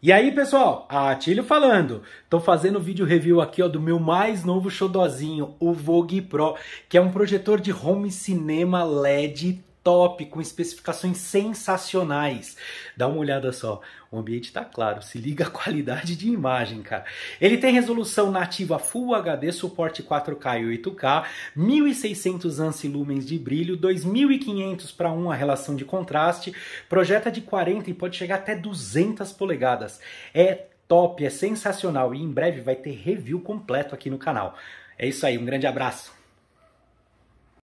E aí, pessoal, Atilho falando. Tô fazendo vídeo review aqui ó, do meu mais novo xodozinho, o Vogue Pro, que é um projetor de home cinema LED top, com especificações sensacionais. Dá uma olhada só, o ambiente tá claro, se liga a qualidade de imagem, cara. Ele tem resolução nativa Full HD, suporte 4K e 8K, 1600 ANSI lumens de brilho, 2500 para 1 a relação de contraste, projeta de 40 e pode chegar até 200 polegadas. É top, é sensacional e em breve vai ter review completo aqui no canal. É isso aí, um grande abraço.